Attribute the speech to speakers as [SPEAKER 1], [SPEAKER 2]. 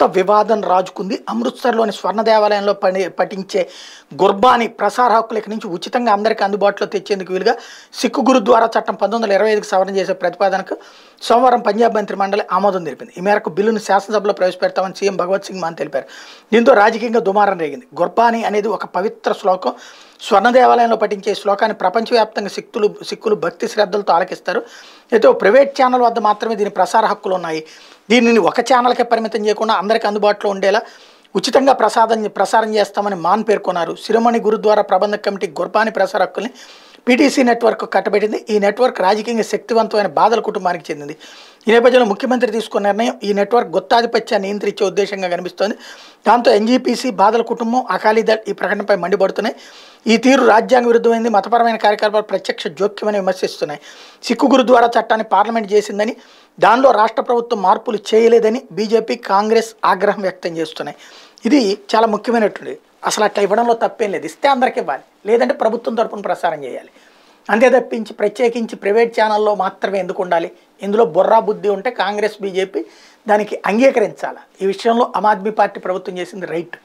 [SPEAKER 1] కొత్త వివాదం రాజుకుంది అమృత్సర్లోని స్వర్ణ దేవాలయంలో పని పఠించే గుర్బాని ప్రసార హక్కుల నుంచి ఉచితంగా అందరికీ అందుబాటులో తెచ్చేందుకు వీలుగా సిక్కు గురుద్వారా చట్టం పంతొమ్మిది వందల ఇరవై ఐదుకు సవరణ చేసే ప్రతిపాదనకు సోమవారం పంజాబ్ మంత్రి మండలి ఆమోదం తెలిపింది ఈ మేరకు బిల్లును శాసనసభలో ప్రవేశపెడతామని సీఎం భగవత్ సింగ్ మాన్ తెలిపారు దీంతో రాజకీయంగా దుమారం రేగింది గుర్బాని అనేది ఒక పవిత్ర శ్లోకం స్వర్ణ దేవాలయంలో పఠించే శ్లోకాన్ని ప్రపంచవ్యాప్తంగా సిక్కులు సిక్కులు భక్తి శ్రద్ధలతో ఆలకిస్తారు అయితే ప్రైవేట్ ఛానల్ వద్ద మాత్రమే దీని ప్రసార హక్కులు ఉన్నాయి దీనిని ఒక ఛానల్కే పరిమితం చేయకుండా అందరికీ అందుబాటులో ఉండేలా ఉచితంగా ప్రసాదం ప్రసారం చేస్తామని మాన్ పేర్కొన్నారు శిరోమణి గురుద్వారా ప్రబంధ కమిటీ గుర్బాని ప్రసార హక్కుల్ని పీటీసీ నెట్వర్క్ కట్టబెట్టింది ఈ నెట్వర్క్ రాజకీయంగా శక్తివంతమైన బాధల కుటుంబానికి చెందింది ఈ నేపథ్యంలో ముఖ్యమంత్రి తీసుకున్న నిర్ణయం ఈ నెట్వర్క్ గుత్తాధిపత్యాన్ని నియంత్రించే ఉద్దేశంగా కనిపిస్తోంది దాంతో ఎన్జీపీసీ బాధల కుటుంబం అకాలీదళ్ ఈ ప్రకటనపై మండిపడుతున్నాయి ఈ తీరు రాజ్యాంగ విరుద్ధమైంది మతపరమైన కార్యకలాపాలు ప్రత్యక్ష జోక్యమని విమర్శిస్తున్నాయి సిక్కు గురుద్వారా చట్టాన్ని పార్లమెంట్ చేసిందని దానిలో రాష్ట్ర ప్రభుత్వం మార్పులు చేయలేదని బీజేపీ కాంగ్రెస్ ఆగ్రహం వ్యక్తం చేస్తున్నాయి ఇది చాలా ముఖ్యమైనటువంటి అసలు అట్లా ఇవ్వడంలో తప్పేం లేదు ఇస్తే అందరికి ఇవ్వాలి లేదంటే ప్రభుత్వం తరపున ప్రసారం చేయాలి అంతే తప్పించి ప్రత్యేకించి ప్రైవేట్ ఛానల్లో మాత్రమే ఎందుకు ఉండాలి ఇందులో బొర్రా బుద్ధి ఉంటే కాంగ్రెస్ బీజేపీ దానికి అంగీకరించాలి ఈ విషయంలో ఆమ్ ఆద్మీ పార్టీ ప్రభుత్వం చేసింది రైట్